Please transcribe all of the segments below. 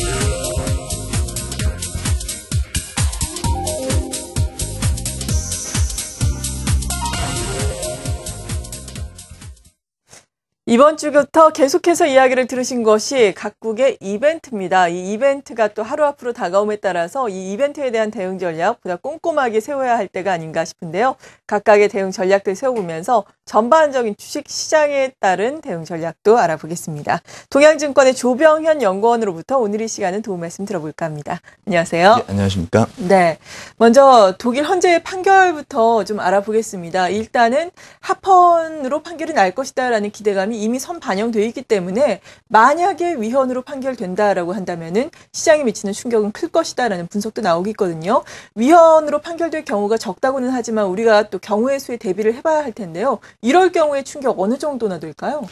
Thank you. 이번 주부터 계속해서 이야기를 들으신 것이 각국의 이벤트입니다. 이 이벤트가 또 하루 앞으로 다가옴에 따라서 이 이벤트에 대한 대응 전략 보다 꼼꼼하게 세워야 할 때가 아닌가 싶은데요. 각각의 대응 전략들 세워보면서 전반적인 주식 시장에 따른 대응 전략도 알아보겠습니다. 동양증권의 조병현 연구원으로부터 오늘 이 시간은 도움 말씀 들어볼까 합니다. 안녕하세요. 네, 안녕하십니까? 네. 먼저 독일 헌재의 판결부터 좀 알아보겠습니다. 일단은 합헌으로 판결이 날 것이다라는 기대감이 이미선 반영돼 있기 때문에 만약에 위헌으로 판결된다라고 한다면은 시장에 미치는 충격은 클 것이다라는 분석도 나오고 있거든요. 위헌으로 판결될 경우가 적다고는 하지만 우리가 또 경우의 수에 대비를 해봐야 할 텐데요. 이럴 경우에 충격 어느 정도나 될까요?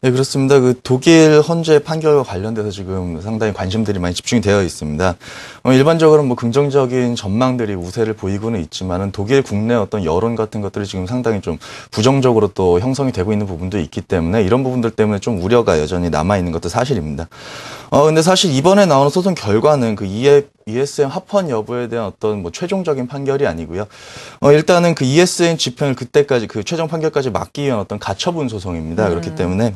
네, 그렇습니다. 그 독일 헌재 판결과 관련돼서 지금 상당히 관심들이 많이 집중이 되어 있습니다. 어, 일반적으로 뭐 긍정적인 전망들이 우세를 보이고는 있지만은 독일 국내 어떤 여론 같은 것들이 지금 상당히 좀 부정적으로 또 형성이 되고 있는 부분도 있기 때문에 이런 부분들 때문에 좀 우려가 여전히 남아 있는 것도 사실입니다. 어, 근데 사실 이번에 나오는 소송 결과는 그 이에 ESM 합헌 여부에 대한 어떤 뭐 최종적인 판결이 아니고요. 어, 일단은 그 ESM 집행을 그때까지 그 최종 판결까지 막기 위한 어떤 가처분 소송입니다. 음. 그렇기 때문에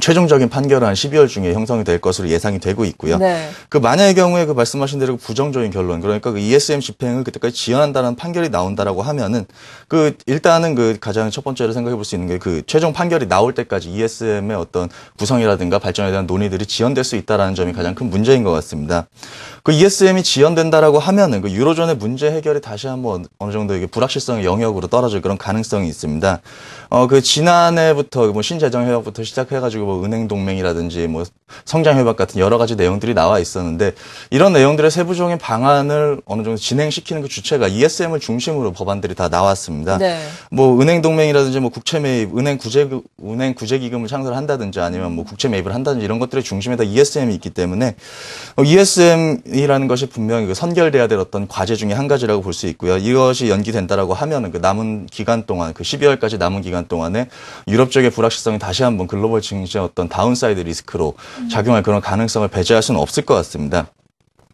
최종적인 판결은 12월 중에 형성이 될 것으로 예상이 되고 있고요. 네. 그 만약의 경우에 그 말씀하신 대로 부정적인 결론, 그러니까 그 ESM 집행을 그때까지 지연한다는 판결이 나온다라고 하면은 그 일단은 그 가장 첫 번째로 생각해 볼 수 있는 게 그 최종 판결이 나올 때까지 ESM의 어떤 구성이라든가 발전에 대한 논의들이 지연될 수 있다라는 점이 가장 큰 문제인 것 같습니다. 그 ESM이 지연된다라고 하면은 그 유로존의 문제 해결이 다시 한번 어느 정도 이게 불확실성의 영역으로 떨어질 그런 가능성이 있습니다. 어 그 지난해부터 뭐 신재정 협약부터 시작해가지고 가지고 뭐 은행 동맹이라든지 뭐 성장 협약 같은 여러 가지 내용들이 나와 있었는데 이런 내용들의 세부적인 방안을 어느 정도 진행시키는 그 주체가 ESM을 중심으로 법안들이 다 나왔습니다. 네. 뭐 은행 동맹이라든지 뭐 국채 매입, 은행 구제 은행 구제 기금을 창설한다든지 아니면 뭐 국채 매입을 한다든지 이런 것들의 중심에 다 ESM이 있기 때문에 어, ESM이라는 것이 분명히 그 선결돼야 될 어떤 과제 중에 한 가지라고 볼 수 있고요. 이것이 연기된다라고 하면은 그 남은 기간 동안 그 12월까지 남은 기간 동안에 유럽 쪽의 불확실성이 다시 한번 글로벌 증시 굉장히 어떤 다운사이드 리스크로 작용할 그런 가능성을 배제할 수는 없을 것 같습니다.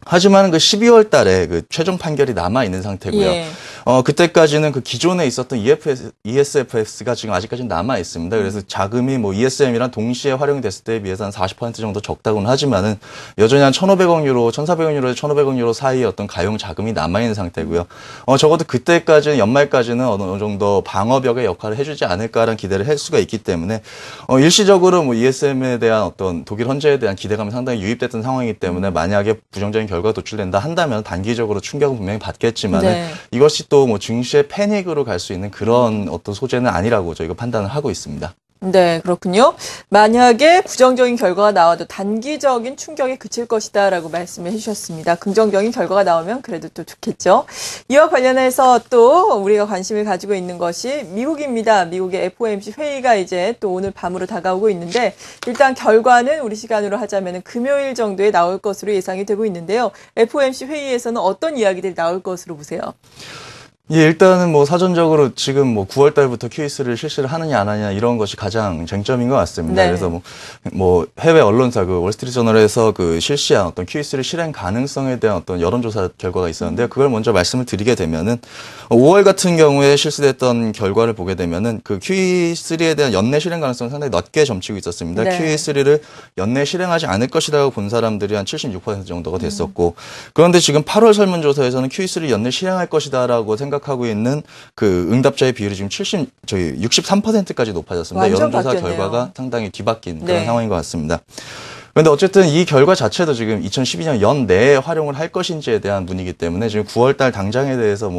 하지만 그 12월 달에 그 최종 판결이 남아 있는 상태고요. 예. 어 그때까지는 그 기존에 있었던 EFS, ESFS가 지금 아직까지는 남아 있습니다. 그래서 음. 자금이 뭐 ESM이랑 동시에 활용이 됐을 때에 비해서 한 40% 정도 적다고는 하지만은 여전히 한 1,500억 유로, 1,400억 유로에서 1,500억 유로 사이의 어떤 가용 자금이 남아 있는 상태고요. 어 적어도 그때까지는 연말까지는 어느 정도 방어벽의 역할을 해주지 않을까라는 기대를 할 수가 있기 때문에 어 일시적으로 뭐 ESM에 대한 어떤 독일 헌재에 대한 기대감이 상당히 유입됐던 상황이기 때문에 만약에 부정적인 결과 도출된다 한다면 단기적으로 충격은 분명히 받겠지만 네. 이것이 또뭐 증시의 패닉으로 갈 수 있는 그런 어떤 소재는 아니라고 저희가 판단을 하고 있습니다. 네, 그렇군요. 만약에 부정적인 결과가 나와도 단기적인 충격에 그칠 것이다라고 말씀을 해주셨습니다. 긍정적인 결과가 나오면 그래도 또 좋겠죠. 이와 관련해서 또 우리가 관심을 가지고 있는 것이 미국입니다. 미국의 FOMC 회의가 이제 또 오늘 밤으로 다가오고 있는데 일단 결과는 우리 시간으로 하자면 금요일 정도에 나올 것으로 예상이 되고 있는데요. FOMC 회의에서는 어떤 이야기들이 나올 것으로 보세요? 예, 일단은 뭐 사전적으로 지금 뭐 9월 달부터 QS를 실시를 하느냐 안 하느냐 이런 것이 가장 쟁점인 것 같습니다. 네. 그래서 뭐, 뭐 해외 언론사 그 월스트리트저널에서 그 실시한 어떤 QS를 실행 가능성에 대한 어떤 여론조사 결과가 있었는데 그걸 먼저 말씀을 드리게 되면은 5월 같은 경우에 실시됐던 결과를 보게 되면은 그 QE3에 대한 연내 실행 가능성은 상당히 낮게 점치고 있었습니다. 네. QE3를 연내 실행하지 않을 것이라고 본 사람들이 한 76% 정도가 됐었고 그런데 지금 8월 설문조사에서는 QE3를 연내 실행할 것이다라고 생각 생각하고 있는 그 응답자의 비율이 지금 70 저희 63%까지 높아졌습니다. 여론조사 바뀌었네요. 결과가 상당히 뒤바뀐 그런 네. 상황인 것 같습니다. 그런데 어쨌든 이 결과 자체도 지금 2012년 연 내에 활용을 할 것인지에 대한 문이기 의 때문에 지금 9월달 당장에 대해서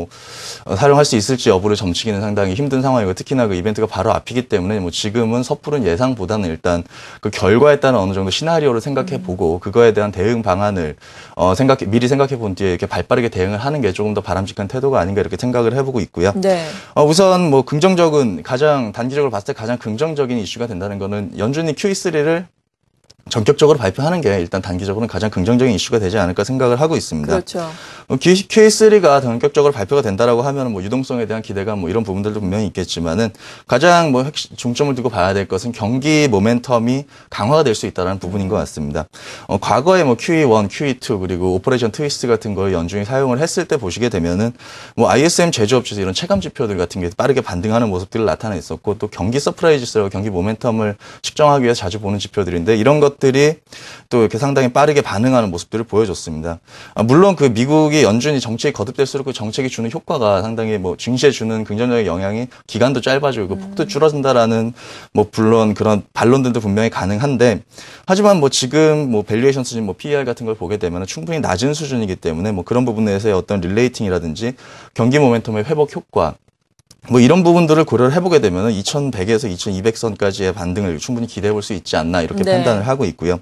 뭐사용할수 어, 있을지 여부를 점치기는 상당히 힘든 상황이고 특히나 그 이벤트가 바로 앞이기 때문에 뭐 지금은 섣부른 예상보다는 일단 그 결과에 따른 어느 정도 시나리오를 생각해보고 음. 그거에 대한 대응 방안을 어 생각 해 미리 생각해본 뒤에 이렇게 발빠르게 대응을 하는 게 조금 더 바람직한 태도가 아닌가 이렇게 생각을 해보고 있고요. 네. 어 우선 뭐 긍정적인 가장 단기적으로 봤을 때 가장 긍정적인 이슈가 된다는 거는 연준이 QE3를 전격적으로 발표하는 게 일단 단기적으로는 가장 긍정적인 이슈가 되지 않을까 생각을 하고 있습니다. 그렇죠. Q3가 뭐 전격적으로 발표가 된다라고 하면 뭐 유동성에 대한 기대감 뭐 이런 부분들도 분명히 있겠지만은 가장 뭐 중점을 두고 봐야 될 것은 경기 모멘텀이 강화가 될 수있다는 부분인 것 같습니다. 어, 과거에 뭐 QE1, QE2 그리고 오퍼레이션 트위스트 같은 걸 연중에 사용을 했을 때 보시게 되면은 뭐 ISM 제조업체에서 이런 체감 지표들 같은 게 빠르게 반등하는 모습들을 나타내있었고또 경기 서프라이즈스라고 경기 모멘텀을 측정하기 위해 자주 보는 지표들인데 이런 것 것들이 또 이렇게 상당히 빠르게 반응하는 모습들을 보여줬습니다. 아, 물론 그 미국이 연준이 정책이 거듭될수록 그 정책이 주는 효과가 상당히 뭐 증시에 주는 긍정적인 영향이 기간도 짧아지고 그 음. 폭도 줄어든다라는 뭐 물론 그런 반론들도 분명히 가능한데 하지만 뭐 지금 뭐 밸류에이션 수준 뭐 PER 같은 걸 보게 되면 충분히 낮은 수준이기 때문에 뭐 그런 부분에서의 어떤 릴레이팅이라든지 경기 모멘텀의 회복 효과 뭐 이런 부분들을 고려를 해보게 되면 2,100에서 2,200선까지의 반등을 충분히 기대해 볼 수 있지 않나 이렇게 네. 판단을 하고 있고요.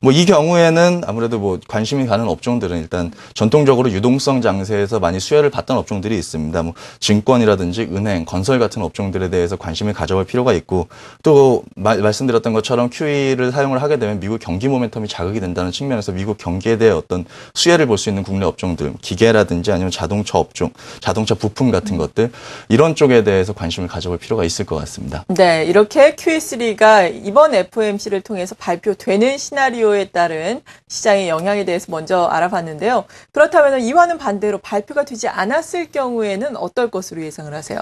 뭐 이 경우에는 아무래도 뭐 관심이 가는 업종들은 일단 전통적으로 유동성 장세에서 많이 수혜를 받던 업종들이 있습니다. 뭐 증권이라든지 은행, 건설 같은 업종들에 대해서 관심을 가져볼 필요가 있고 또 마, 말씀드렸던 것처럼 QE를 사용을 하게 되면 미국 경기 모멘텀이 자극이 된다는 측면에서 미국 경기에 대해 어떤 수혜를 볼 수 있는 국내 업종들, 기계라든지 아니면 자동차 업종, 자동차 부품 같은 것들 이런 쪽 쪽에 대해서 관심을 가져볼 필요가 있을 것 같습니다. 네, 이렇게 q 3가 이번 FOMC를 통해서 발표되는 시나리오에 따른 시장의 영향에 대해서 먼저 알아봤는데요. 그렇다면 이와는 반대로 발표가 되지 않았을 경우에는 어떨 것으로 예상을 하세요?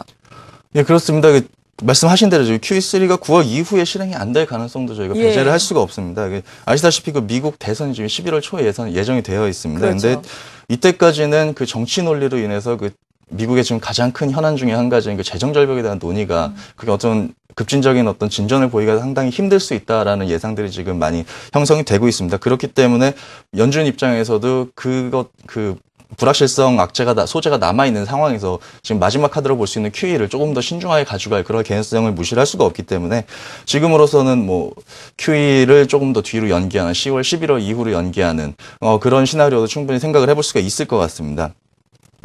예, 그렇습니다. 그 말씀하신 대로 q 3가 9월 이후에 실행이 안 될 가능성도 저희가 예. 배제를 할 수가 없습니다. 그 아시다시피 그 미국 대선이 지금 11월 초에 예선 예정이 되어 있습니다. 그런데 그렇죠. 이때까지는 그 정치 논리로 인해서 그 미국의 지금 가장 큰 현안 중에 한가지인그 재정 절벽에 대한 논의가 음. 그게 어떤 급진적인 어떤 진전을 보이기가 상당히 힘들 수 있다라는 예상들이 지금 많이 형성이 되고 있습니다. 그렇기 때문에 연준 입장에서도 그것 그 불확실성 악재가 소재가 남아 있는 상황에서 지금 마지막 카드로 볼 수 있는 QE를 조금 더 신중하게 가져갈 그런 개연성을 무시할 수가 없기 때문에 지금으로서는 뭐 QE를 조금 더 뒤로 연기하는 10월, 11월 이후로 연기하는 어, 그런 시나리오도 충분히 생각을 해볼 수가 있을 것 같습니다.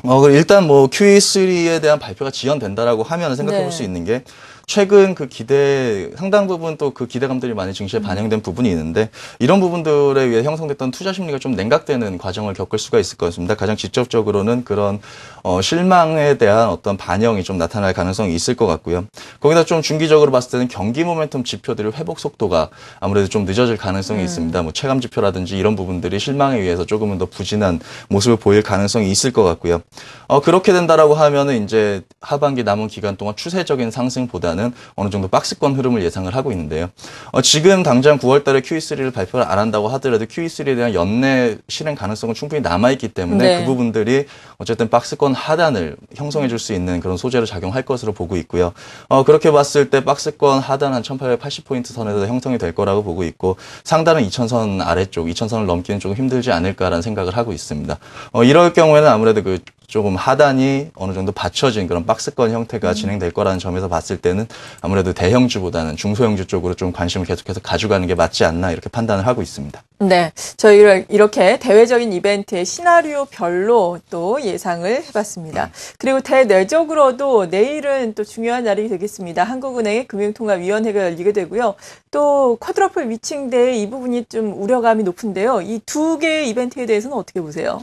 어, 일단 뭐 QE3에 대한 발표가 지연된다라고 하면 생각해 볼수 네. 있는 게 최근 그 기대 상당 부분 또 그 기대감들이 많이 증시에 음. 반영된 부분이 있는데 이런 부분들에 의해 형성됐던 투자 심리가 좀 냉각되는 과정을 겪을 수가 있을 것 같습니다. 가장 직접적으로는 그런 어, 실망에 대한 어떤 반영이 좀 나타날 가능성이 있을 것 같고요. 거기다 좀 중기적으로 봤을 때는 경기 모멘텀 지표들의 회복 속도가 아무래도 좀 늦어질 가능성이 음. 있습니다. 뭐 체감 지표라든지 이런 부분들이 실망에 의해서 조금은 더 부진한 모습을 보일 가능성이 있을 것 같고요. 어, 그렇게 된다라고 하면은 이제 하반기 남은 기간 동안 추세적인 상승보다는 보는 어느 정도 박스권 흐름을 예상을 하고 있는데요. 어, 지금 당장 9월 달에 QE3를 발표를 안 한다고 하더라도 QE3에 대한 연내 실행 가능성은 충분히 남아있기 때문에 네. 그 부분들이 어쨌든 박스권 하단을 형성해 줄 수 있는 그런 소재로 작용할 것으로 보고 있고요. 어, 그렇게 봤을 때 박스권 하단 한 1880포인트 선에서 형성이 될 거라고 보고 있고 상단은 2000선 아래쪽, 2000선을 넘기는 조금 힘들지 않을까라는 생각을 하고 있습니다. 어, 이럴 경우에는 아무래도 그 조금 하단이 어느 정도 받쳐진 그런 박스권 형태가 음. 진행될 거라는 점에서 봤을 때는 아무래도 대형주보다는 중소형주 쪽으로 좀 관심을 계속해서 가져가는 게 맞지 않나 이렇게 판단을 하고 있습니다. 네. 저희 이렇게 대외적인 이벤트의 시나리오별로 또 예상을 해봤습니다. 음. 그리고 대내적으로도 내일은 또 중요한 날이 되겠습니다. 한국은행의 금융통화위원회가 열리게 되고요. 또 쿼드러플 위칭대 의이 부분이 좀 우려감이 높은데요. 이 두 개의 이벤트에 대해서는 어떻게 보세요?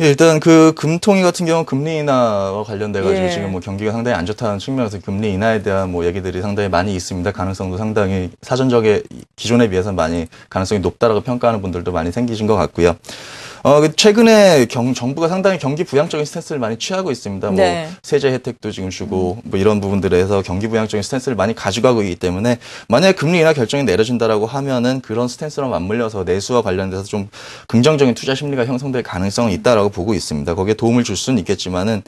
예, 일단 그 금통위 같은 경우 금리 인하와 관련돼 가지고 예. 지금 뭐 경기가 상당히 안 좋다는 측면에서 금리 인하에 대한 뭐 얘기들이 상당히 많이 있습니다. 가능성도 상당히 사전적에 기존에 비해서 많이 가능성이 높다라고 평가하는 분들도 많이 생기신 것 같고요. 어, 그 최근에 경, 정부가 상당히 경기 부양적인 스탠스를 많이 취하고 있습니다. 뭐 네. 세제 혜택도 지금 주고 뭐 이런 부분들에서 경기 부양적인 스탠스를 많이 가져가고 있기 때문에 만약에 금리 인하 결정이 내려진다라고 하면은 그런 스탠스랑 맞물려서 내수와 관련돼서 좀 긍정적인 투자 심리가 형성될 가능성이 있다라고 보고 있습니다. 거기에 도움을 줄 수는 있겠지만은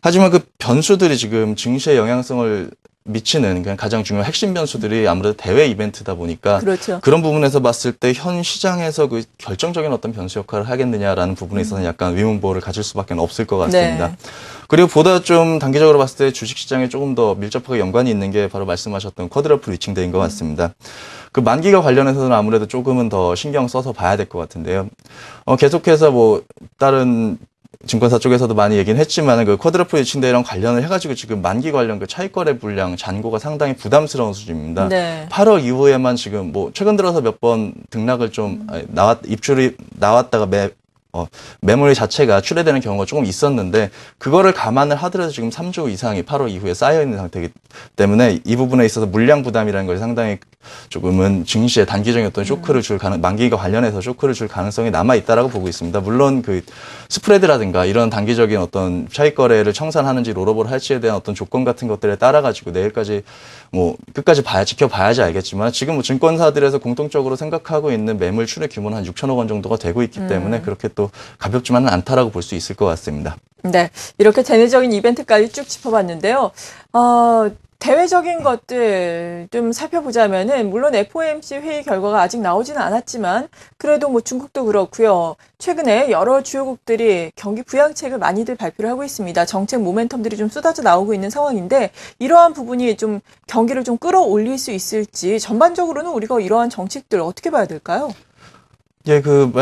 하지만 그 변수들이 지금 증시의 영향성을 미치는 그냥 가장 중요한 핵심 변수들이 아무래도 대외 이벤트다 보니까 그렇죠. 그런 부분에서 봤을 때 현 시장에서 그 결정적인 어떤 변수 역할을 하겠느냐라는 부분에 있어서는 음. 약간 위문보호를 가질 수밖에 없을 것 같습니다. 네. 그리고 보다 좀 단기적으로 봤을 때 주식시장에 조금 더 밀접하게 연관이 있는 게 바로 말씀하셨던 쿼드라프리칭대인것 음. 같습니다. 그 만기가 관련해서는 아무래도 조금은 더 신경 써서 봐야 될 것 같은데요. 어, 계속해서 뭐 다른 증권사 쪽에서도 많이 얘기는 했지만 그 쿼드러플 침대랑 관련을 해가지고 지금 만기 관련 그 차익 거래 불량 잔고가 상당히 부담스러운 수준입니다. 네. 8월 이후에만 지금 뭐 최근 들어서 몇 번 등락을 좀 음. 나왔 입출이 나왔다가 매 어, 매물 자체가 출회되는 경우가 조금 있었는데 그거를 감안을 하더라도 지금 3조 이상이 8월 이후에 쌓여 있는 상태이기 때문에 이 부분에 있어서 물량 부담이라는 것이 상당히 조금은 증시에 단기적인 어떤 음. 쇼크를 줄 가능, 만기가 관련해서 쇼크를 줄 가능성이 남아 있다라고 보고 있습니다. 물론 그 스프레드라든가 이런 단기적인 어떤 차익 거래를 청산하는지 롤오버를 할지에 대한 어떤 조건 같은 것들에 따라 가지고 내일까지 뭐 끝까지 봐야 지켜봐야지 알겠지만 지금 뭐 증권사들에서 공통적으로 생각하고 있는 매물 출액 규모는 한 6천억 원 정도가 되고 있기 음. 때문에 그렇게 또 가볍지만은 않다라고 볼 수 있을 것 같습니다. 네, 이렇게 재내적인 이벤트까지 쭉 짚어봤는데요. 어, 대외적인 것들 좀 살펴보자면은 물론 FOMC 회의 결과가 아직 나오지는 않았지만 그래도 뭐 중국도 그렇고요. 최근에 여러 주요국들이 경기 부양책을 많이들 발표를 하고 있습니다. 정책 모멘텀들이 좀 쏟아져 나오고 있는 상황인데 이러한 부분이 좀 경기를 좀 끌어올릴 수 있을지 전반적으로는 우리가 이러한 정책들 어떻게 봐야 될까요? 예, 그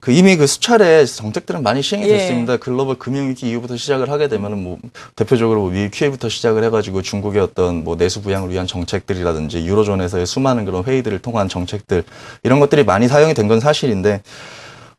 그 이미 그 수차례 정책들은 많이 시행이 예. 됐습니다. 예. 글로벌 금융위기 이후부터 시작을 하게 되면은 뭐 대표적으로 뭐 위 QA부터 시작을 해가지고 중국의 어떤 뭐 내수 부양을 위한 정책들이라든지 유로존에서의 수많은 그런 회의들을 통한 정책들 이런 것들이 많이 사용이 된 건 사실인데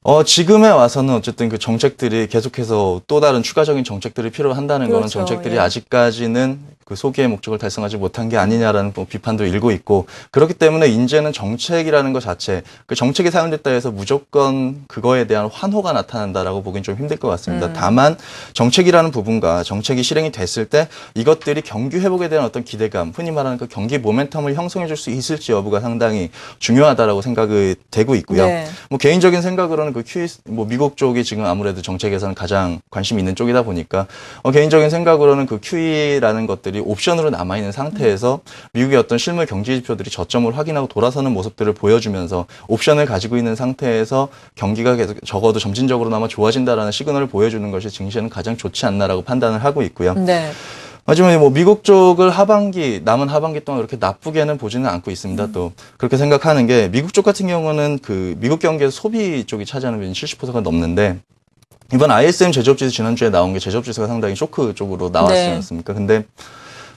어, 지금에 와서는 어쨌든 그 정책들이 계속해서 또 다른 추가적인 정책들이 필요한다는 그렇죠, 거는 정책들이 예. 아직까지는 그 소기의 목적을 달성하지 못한 게 아니냐라는 뭐 비판도 일고 있고 그렇기 때문에 인제는 정책이라는 것 자체 그 정책이 사용됐다 해서 무조건 그거에 대한 환호가 나타난다라고 보기엔 좀 힘들 것 같습니다. 음. 다만 정책이라는 부분과 정책이 실행이 됐을 때 이것들이 경기 회복에 대한 어떤 기대감 흔히 말하는 그 경기 모멘텀을 형성해 줄 수 있을지 여부가 상당히 중요하다라고 생각이 되고 있고요. 네. 뭐 개인적인 생각으로는 보면은 그 QE 뭐 미국 쪽이 지금 아무래도 정책 에서는 가장 관심 있는 쪽이다 보니까 어, 개인적인 생각으로는 그 QE라는 것들이 옵션으로 남아 있는 상태에서 미국의 어떤 실물 경제 지표들이 저점을 확인하고 돌아서는 모습들을 보여주면서 옵션을 가지고 있는 상태에서 경기가 계속 적어도 점진적으로나마 좋아진다라는 시그널을 보여주는 것이 증시는 에 가장 좋지 않나라고 판단을 하고 있고요. 네. 하지만뭐 미국 쪽을 하반기 남은 하반기 동안 이렇게 나쁘게는 보지는 않고 있습니다. 음. 또 그렇게 생각하는 게 미국 쪽 같은 경우는 그 미국 경기에 소비 쪽이 차지하는 비율이 70%가 넘는데 이번 ISM 제조업 지수 지난주에 나온 게 제조업 지수가 상당히 쇼크 쪽으로 나왔지 네. 않습니까? 근데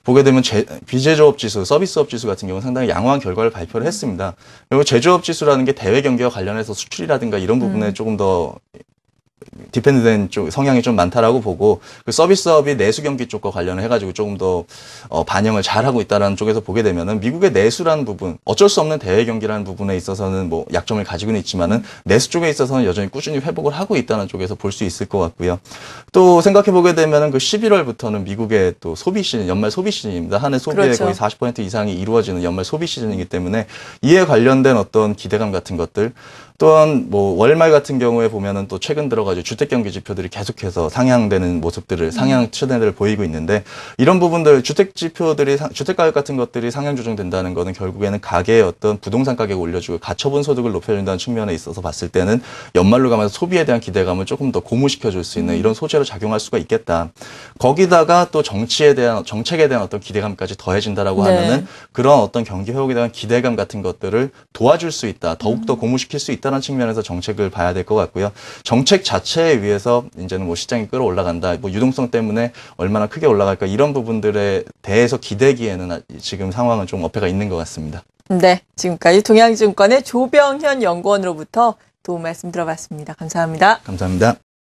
보게 되면 제, 비제조업 지수, 서비스업 지수 같은 경우는 상당히 양호한 결과를 발표를 했습니다. 그리고 제조업 지수라는 게 대외 경기와 관련해서 수출이라든가 이런 부분에 음. 조금 더 디펜드된 쪽 성향이 좀 많다라고 보고 그 서비스업이 내수 경기 쪽과 관련을 해가지고 조금 더 어, 반영을 잘 하고 있다라는 쪽에서 보게 되면은 미국의 내수라는 부분 어쩔 수 없는 대외 경기라는 부분에 있어서는 뭐 약점을 가지고는 있지만은 내수 쪽에 있어서는 여전히 꾸준히 회복을 하고 있다는 쪽에서 볼 수 있을 것 같고요. 또 생각해 보게 되면은 그 11월부터는 미국의 또 소비 시즌 연말 소비 시즌입니다. 한 해 소비의 그렇죠. 거의 40% 이상이 이루어지는 연말 소비 시즌이기 때문에 이에 관련된 어떤 기대감 같은 것들 또한 뭐 월말 같은 경우에 보면은 또 최근 들어가지고 주택 경기 지표들이 계속해서 상향되는 모습들을 네. 상향 추세를 보이고 있는데 이런 부분들 주택 지표들이 주택 가격 같은 것들이 상향 조정된다는 거는 결국에는 가계의 어떤 부동산 가격을 올려주고 가처분 소득을 높여준다는 측면에 있어서 봤을 때는 연말로 가면서 소비에 대한 기대감을 조금 더 고무시켜 줄 수 있는 음. 이런 소재로 작용할 수가 있겠다. 거기다가 또 정치에 대한 정책에 대한 어떤 기대감까지 더해진다라고 네. 하면은 그런 어떤 경기 회복에 대한 기대감 같은 것들을 도와줄 수 있다. 더욱 더 음. 고무시킬 수 있다. 있다는 측면에서 정책을 봐야 될 것 같고요. 정책 자체에 의해서 이제는 뭐 시장이 끌어올라간다, 뭐 유동성 때문에 얼마나 크게 올라갈까 이런 부분들에 대해서 기대기에는 아, 지금 상황은 좀 어폐가 있는 것 같습니다. 네, 지금까지 동양증권의 조병현 연구원으로부터 도움 말씀 들어봤습니다. 감사합니다. 감사합니다.